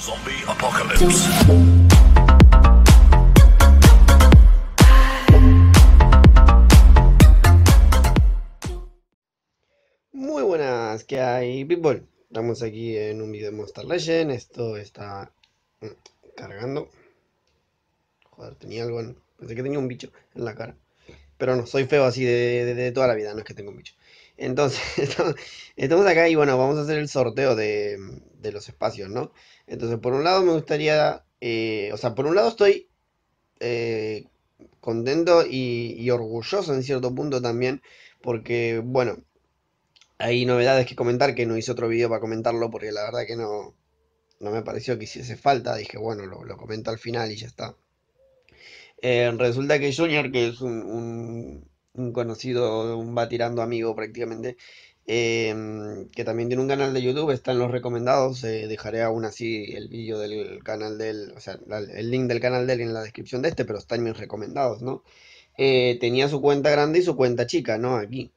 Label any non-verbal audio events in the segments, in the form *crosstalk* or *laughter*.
Zombie Apocalypse. Muy buenas, ¿qué hay, people? Estamos aquí en un video de Monster Legend. Esto está mm, cargando. Joder, tenía algo. En... Pensé que tenía un bicho en la cara. Pero no, soy feo así de, toda la vida, no es que tenga un bicho. *laughs* Entonces, estamos acá y bueno, vamos a hacer el sorteo de, los espacios, ¿no? Entonces, por un lado me gustaría, eh, o sea, por un lado estoy eh, contento y, orgulloso en cierto punto también, porque bueno, hay novedades que comentar, que no hice otro video para comentarlo, porque la verdad que no, no me pareció que hiciese falta, dije, bueno, lo, comento al final y ya está. Eh, resulta que Junior, que es un un conocido, un va tirando amigo prácticamente, em, que también tiene un canal de YouTube, están los recomendados, eh, dejaré aún así el vídeo del canal del, o sea, el link del canal de él en la descripción de este, pero están mis recomendados, ¿no? Eh, tenía su cuenta grande y su cuenta chica, ¿no? Aquí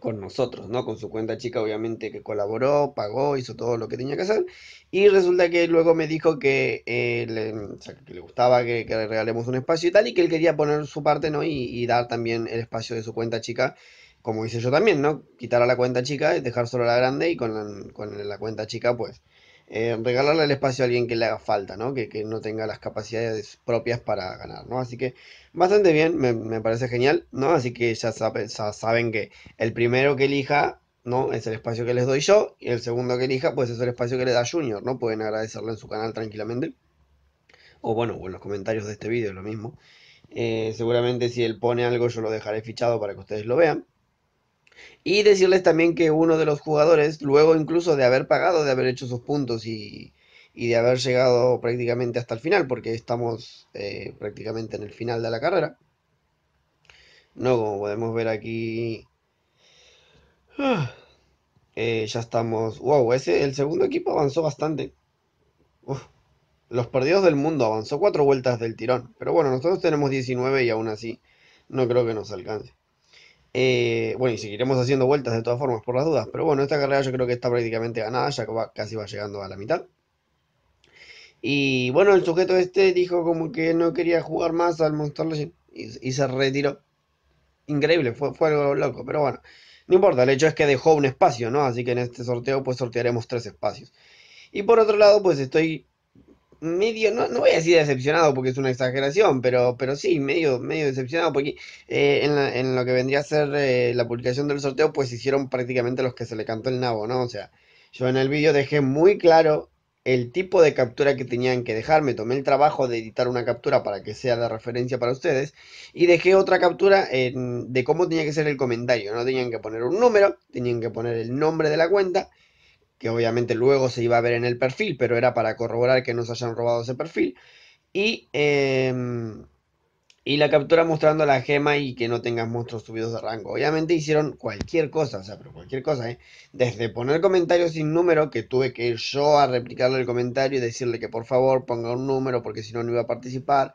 con nosotros, ¿no? Con su cuenta chica, obviamente, que colaboró, pagó, hizo todo lo que tenía que hacer. Y resulta que luego me dijo que, eh, le, gustaba que, le regalemos un espacio y tal, y que él quería poner su parte, ¿no? Y, y, dar también el espacio de su cuenta chica, como hice yo también, ¿no? Quitar a la cuenta chica, dejar solo la grande y con con la cuenta chica, pues, eh, regalarle el espacio a alguien que le haga falta, ¿no? Que, no tenga las capacidades propias para ganar, ¿no? Así que bastante bien, me, parece genial, ¿no? Así que ya, saben que el primero que elija ¿no? Es el espacio que les doy yo. Y el segundo que elija, pues es el espacio que le da Junior, ¿no? Pueden agradecerle en su canal tranquilamente. O bueno, o en los comentarios de este vídeo, lo mismo. Eh, seguramente si él pone algo, yo lo dejaré fichado para que ustedes lo vean. Y decirles también que uno de los jugadores, luego incluso de haber pagado, de haber hecho sus puntos y, de haber llegado prácticamente hasta el final, porque estamos eh, prácticamente en el final de la carrera. No, como podemos ver aquí... Ah, eh, ya estamos... Wow, ese, el segundo equipo avanzó bastante. los perdidos del mundo avanzó cuatro vueltas del tirón. Pero bueno, nosotros tenemos 19 y aún así no creo que nos alcance. Eh, bueno, y seguiremos haciendo vueltas de todas formas por las dudas, pero bueno, esta carrera yo creo que está prácticamente ganada, ya casi va llegando a la mitad. Y bueno, el sujeto este dijo como que no quería jugar más al Monster Legend y, se retiró. Increíble, fue, fue algo loco, pero bueno, no importa, el hecho es que dejó un espacio, ¿no? Así que en este sorteo pues sortearemos tres espacios. Y por otro lado, pues estoy medio, no, no voy a decir decepcionado porque es una exageración, pero, pero sí, medio, medio decepcionado porque eh, en, lo que vendría a ser eh, la publicación del sorteo, pues hicieron prácticamente los que se le cantó el nabo, ¿no? O sea, yo en el vídeo dejé muy claro el tipo de captura que tenían que dejar, me tomé el trabajo de editar una captura para que sea de referencia para ustedes y dejé otra captura de cómo tenía que ser el comentario, no tenían que poner un número, tenían que poner el nombre de la cuenta que obviamente luego se iba a ver en el perfil, pero era para corroborar que no se hayan robado ese perfil. Y, em, y la captura mostrando la gema y que no tengas monstruos subidos de rango. Obviamente hicieron cualquier cosa, o sea, pero cualquier cosa, ¿eh? Desde poner comentarios sin número, que tuve que ir yo a replicarle el comentario y decirle que por favor ponga un número porque si no, no iba a participar,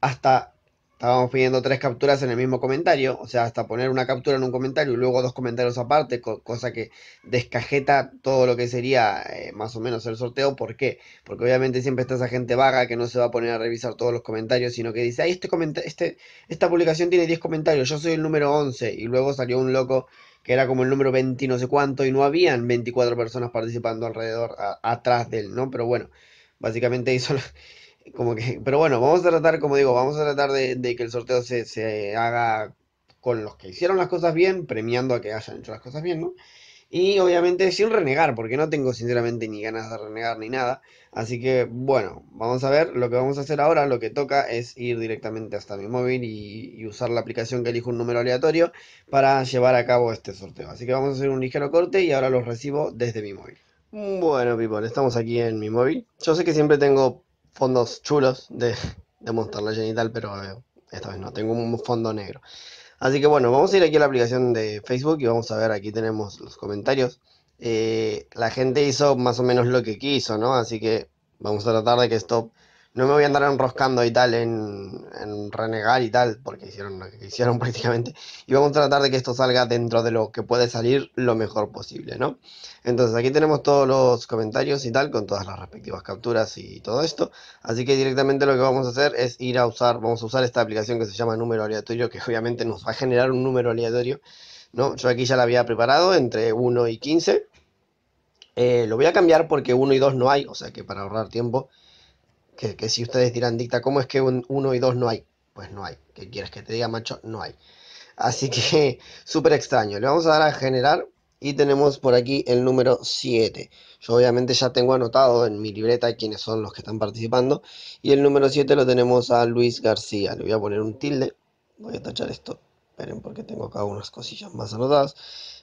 hasta estábamos pidiendo tres capturas en el mismo comentario, o sea, hasta poner una captura en un comentario y luego dos comentarios aparte, cosa que descajeta todo lo que sería eh, más o menos el sorteo. ¿Por qué? Porque obviamente siempre está esa gente vaga que no se va a poner a revisar todos los comentarios, sino que dice, ay, este, este esta publicación tiene 10 comentarios, yo soy el número 11, y luego salió un loco que era como el número 20 y no sé cuánto, y no habían 24 personas participando alrededor, atrás de él, ¿no? Pero bueno, básicamente hizo pero bueno, vamos a tratar, como digo, vamos a tratar de, que el sorteo se, haga con los que hicieron las cosas bien, premiando a que hayan hecho las cosas bien, ¿no? Y obviamente sin renegar, porque no tengo sinceramente ni ganas de renegar ni nada. Así que bueno, vamos a ver, lo que vamos a hacer ahora, lo que toca es ir directamente hasta mi móvil y, y usar la aplicación que elijo un número aleatorio para llevar a cabo este sorteo. Así que vamos a hacer un ligero corte y ahora los recibo desde mi móvil. Bueno, people, estamos aquí en mi móvil. Yo sé que siempre tengo fondos chulos de, de la Legend y tal, pero eh, esta vez no, tengo un fondo negro. Así que bueno, vamos a ir aquí a la aplicación de Facebook y vamos a ver, aquí tenemos los comentarios. Eh, la gente hizo más o menos lo que quiso, ¿no? Así que vamos a tratar de que esto no me voy a andar enroscando y tal en, en renegar y tal, porque hicieron lo que hicieron *laughs* prácticamente, y vamos a tratar de que esto salga dentro de lo que puede salir lo mejor posible, ¿no? Entonces aquí tenemos todos los comentarios y tal, con todas las respectivas capturas y todo esto, así que directamente lo que vamos a hacer es ir a usar, vamos a usar esta aplicación que se llama número aleatorio, que obviamente nos va a generar un número aleatorio, ¿no? Yo aquí ya la había preparado entre 1 y 15, eh, lo voy a cambiar porque 1 y 2 no hay, o sea que para ahorrar tiempo que, si ustedes dirán, dicta, ¿cómo es que un 1 y 2 no hay? Pues no hay. ¿Qué quieres que te diga, macho? No hay. Así que *laughs* súper extraño. Le vamos a dar a generar y tenemos por aquí el número 7. Yo obviamente ya tengo anotado en mi libreta quiénes son los que están participando. Y el número 7 lo tenemos a Luis García. Le voy a poner un tilde. Voy a tachar esto. Esperen porque tengo acá unas cosillas más anotadas.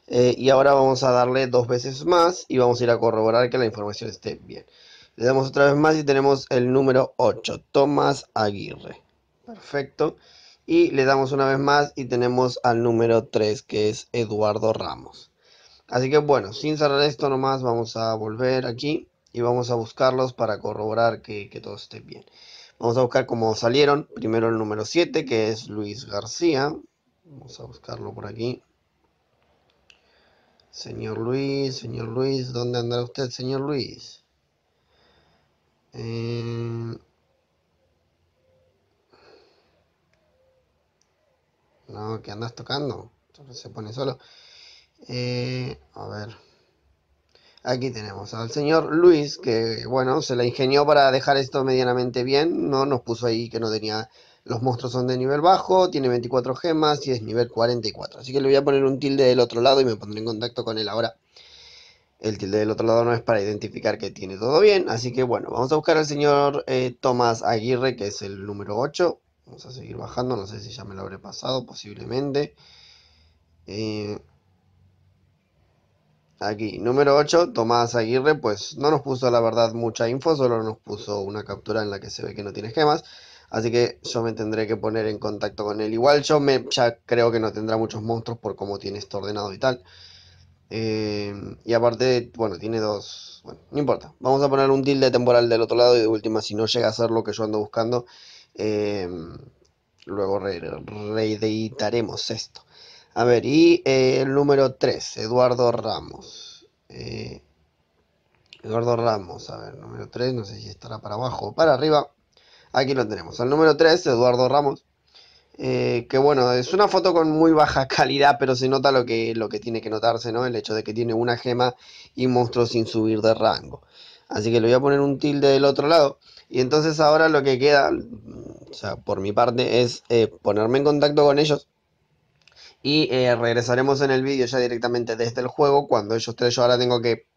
Eh, y ahora vamos a darle dos veces más y vamos a ir a corroborar que la información esté bien. Le damos otra vez más y tenemos el número 8, Tomás Aguirre. Perfecto. Y le damos una vez más y tenemos al número 3, que es Eduardo Ramos. Así que bueno, sin cerrar esto nomás, vamos a volver aquí y vamos a buscarlos para corroborar que, todo esté bien. Vamos a buscar cómo salieron. Primero el número 7, que es Luis García. Vamos a buscarlo por aquí. Señor Luis, señor Luis, ¿dónde andará usted, señor Luis? Eh, no, que andas tocando. se pone solo. Eh, a ver. Aquí tenemos al señor Luis, que bueno, se la ingenió para dejar esto medianamente bien. No nos puso ahí que no tenía. Los monstruos son de nivel bajo, tiene 24 gemas y es nivel 44. Así que le voy a poner un tilde del otro lado y me pondré en contacto con él ahora. El tilde del otro lado no es para identificar que tiene todo bien. Así que bueno, vamos a buscar al señor eh, Tomás Aguirre, que es el número 8. Vamos a seguir bajando, no sé si ya me lo habré pasado, posiblemente. Eh, aquí, número 8, Tomás Aguirre, pues no nos puso la verdad mucha info, solo nos puso una captura en la que se ve que no tiene esquemas. Así que yo me tendré que poner en contacto con él. Igual yo me, ya creo que no tendrá muchos monstruos por cómo tiene esto ordenado y tal. Eh, y aparte, bueno, tiene dos. Bueno, no importa. Vamos a poner un tilde temporal del otro lado y de última, si no llega a ser lo que yo ando buscando, em, luego reeditaremos esto. A ver, y eh, el número 3, Eduardo Ramos. Eh, Eduardo Ramos, a ver, número 3, no sé si estará para abajo o para arriba. Aquí lo tenemos. El número 3, Eduardo Ramos. Eh, que bueno, es una foto con muy baja *laughs* calidad, pero se nota lo que, lo que tiene que notarse, ¿no? El hecho de que tiene una gema y monstruo sin subir de rango. Así que le voy a poner un tilde del otro lado. Y entonces ahora lo que queda, o sea, por mi parte, es eh, ponerme en contacto con ellos. Y eh, regresaremos en el vídeo ya directamente desde el juego, cuando ellos tres yo ahora tengo que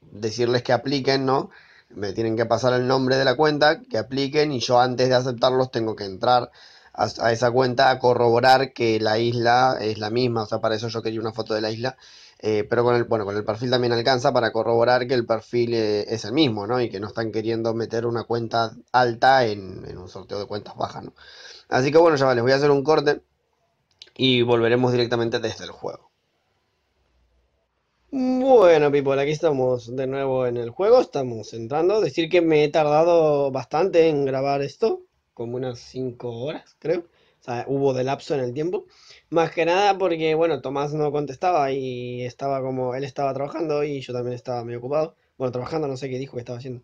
decirles que apliquen, ¿no? Me tienen que pasar el nombre de la cuenta, que apliquen y yo antes de aceptarlos tengo que entrar a, esa cuenta a corroborar que la isla es la misma, o sea, para eso yo quería una foto de la isla, eh, pero con el, bueno, con el perfil también alcanza para corroborar que el perfil eh, es el mismo, ¿no? Y que no están queriendo meter una cuenta alta en, un sorteo de cuentas bajas, ¿no? Así que bueno, ya les voy a hacer un corte y volveremos directamente desde el juego. Bueno, people, aquí estamos de nuevo en el juego, estamos entrando. Decir que me he tardado bastante en grabar esto, como unas 5 horas, creo. O sea, hubo de lapso en el tiempo. Más que nada porque, bueno, Tomás no contestaba y estaba como, él estaba trabajando y yo también estaba medio ocupado. Bueno, trabajando, no sé qué dijo que estaba haciendo.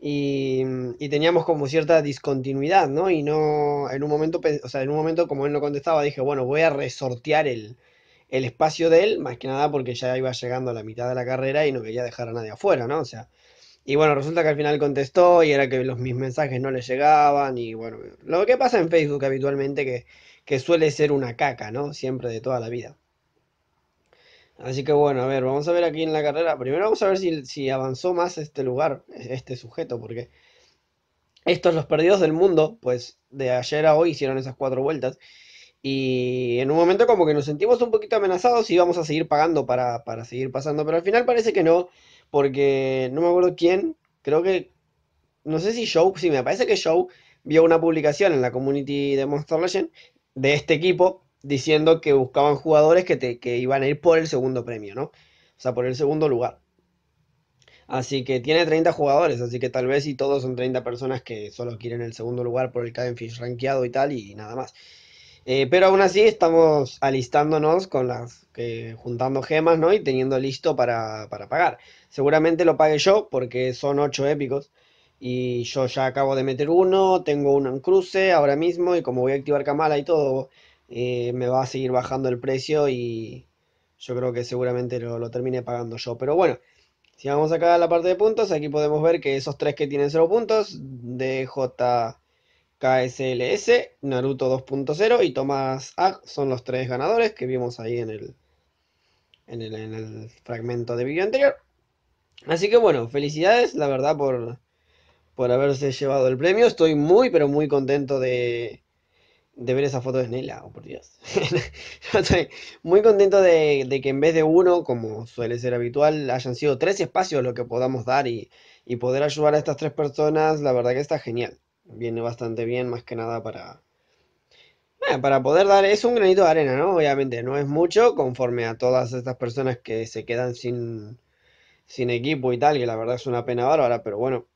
Y, teníamos como cierta discontinuidad, ¿no? Y no, en un momento, o sea, en un momento como él no contestaba, dije, bueno, voy a resortear el, el espacio de él, más que nada porque ya iba llegando a la mitad de la carrera y no quería dejar a nadie afuera, ¿no? O sea, y bueno, resulta que al final contestó y era que los, mis mensajes no le llegaban y bueno, lo que pasa en Facebook habitualmente que, suele ser una caca, ¿no? Siempre de toda la vida. Así que bueno, a ver, vamos a ver aquí en la carrera. Primero vamos a ver si, avanzó más este lugar, este sujeto, porque estos, los perdidos del mundo, pues de ayer a hoy hicieron esas cuatro vueltas. Y en un momento como que nos sentimos un poquito amenazados y vamos a seguir pagando para seguir pasando, pero al final parece que no porque no me acuerdo quién, creo que, no sé si Show, sí, me parece que Show vio una publicación en la community de Monster Legend de este equipo diciendo que buscaban jugadores que, te, que iban a ir por el segundo premio, ¿no? O sea, por el segundo lugar. Así que tiene 30 jugadores, así que tal vez si todos son 30 personas que solo quieren el segundo lugar por el Cadenfish rankeado y tal, y nada más. Eh, pero aún así estamos alistándonos con las eh, juntando gemas, ¿no? Y teniendo listo para, pagar. Seguramente lo pague yo porque son 8 épicos. Y yo ya acabo de meter uno, tengo uno en cruce ahora mismo y como voy a activar Kamala y todo, eh, me va a seguir bajando el precio y yo creo que seguramente lo, lo termine pagando yo. Pero bueno, si vamos acá a la parte de puntos, aquí podemos ver que esos tres que tienen 0 puntos, de J KSLS, Naruto 2.0 y Tomás Ag son los tres ganadores que vimos ahí en el, en el, fragmento de vídeo anterior. Así que bueno, felicidades, la verdad, por, por haberse llevado el premio. Estoy muy, pero muy contento de, de ver esa foto de Nela oh, por Dios. *laughs* muy contento de, que en vez de uno, como suele ser habitual, hayan sido tres espacios lo que podamos dar y poder ayudar a estas tres personas, la verdad que está genial viene bastante bien, más que nada para, para poder dar, es un granito de arena, ¿no? Obviamente, no es mucho conforme a todas estas personas que se quedan sin, sin equipo y tal, que la verdad es una pena bárbara, pero bueno,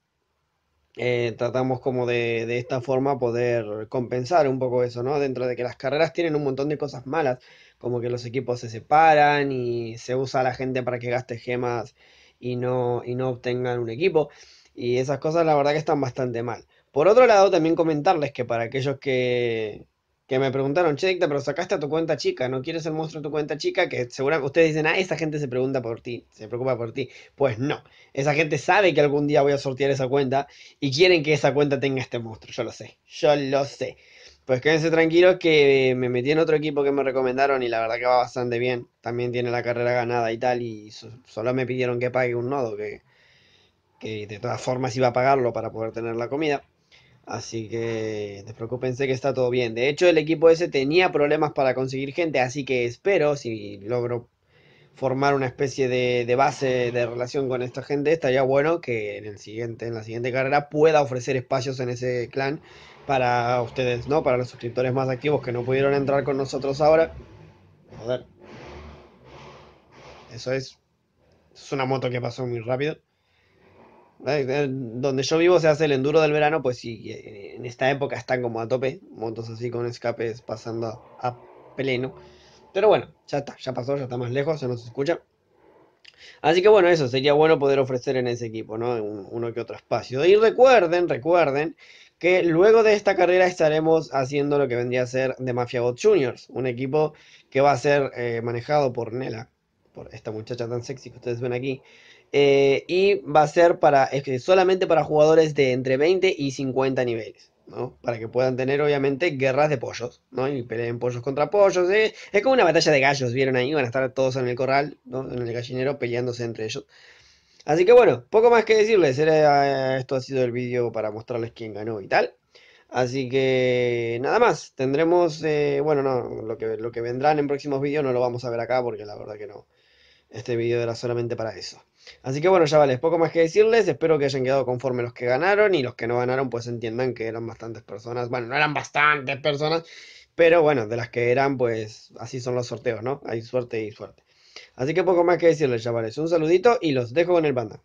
eh, tratamos como de, esta forma poder compensar un poco eso, ¿no? Dentro de que las carreras tienen un montón de cosas malas, como que los equipos se separan y se usa a la gente para que gaste gemas y no, y no obtengan un equipo, y esas cosas la verdad que están bastante mal. Por otro lado, también comentarles que para aquellos que, me preguntaron, che, pero sacaste a tu cuenta chica, ¿no quieres el monstruo en tu cuenta chica? Que seguramente ustedes dicen, ah, esa gente se pregunta por ti, se preocupa por ti. Pues no, esa gente sabe que algún día voy a sortear esa cuenta y quieren que esa cuenta tenga este monstruo, yo lo sé, yo lo sé. Pues quédense tranquilos que eh, me metí en otro equipo que me recomendaron y la verdad que va bastante bien. También tiene la carrera ganada y tal y solo me pidieron que pague un nodo que de todas formas iba a pagarlo para poder tener la comida. Así que despreocúpense que está todo bien. De hecho, el equipo ese tenía problemas para conseguir gente, así que espero, si logro formar una especie de, base de relación con esta gente, estaría bueno que en, el siguiente, en la siguiente carrera pueda ofrecer espacios en ese clan para ustedes, ¿no? Para los suscriptores más activos que no pudieron entrar con nosotros ahora. Joder. Eso es. Es una moto que pasó muy rápido. Eh, donde yo vivo se hace el enduro del verano, pues sí, eh, en esta época están como a tope, motos así con escapes pasando a pleno. Pero bueno, ya está, ya pasó, ya está más lejos, ya nos se escucha. Así que bueno, eso sería bueno poder ofrecer en ese equipo, ¿no? Uno que otro espacio. Y recuerden, recuerden que luego de esta carrera estaremos haciendo lo que vendría a ser de Mafia Bot Juniors, un equipo que va a ser eh, manejado por Nela, por esta muchacha tan sexy que ustedes ven aquí, eh, y va a ser para, solamente para jugadores de entre 20 y 50 niveles. ¿no? Para que puedan tener, obviamente, guerras de pollos, ¿no? Y peleen pollos contra pollos. ¿eh? Es como una batalla de gallos, ¿vieron ahí? Van a estar todos en el corral, En el gallinero peleándose entre ellos. Así que bueno, poco más que decirles. Eh, esto ha sido el vídeo para mostrarles quién ganó y tal. Así que nada más. Tendremos, bueno, no, lo que, lo que vendrán en próximos vídeos no lo vamos a ver acá porque la verdad que no. Este vídeo era solamente para eso. Así que bueno, chavales, poco más que decirles. Espero que hayan quedado conforme los que ganaron y los que no ganaron, pues entiendan que eran bastantes personas. Bueno, no eran bastantes personas, pero bueno, de las que eran, pues así son los sorteos, ¿no? Hay suerte y suerte. Así que poco más que decirles, chavales. Un saludito y los dejo con el banda.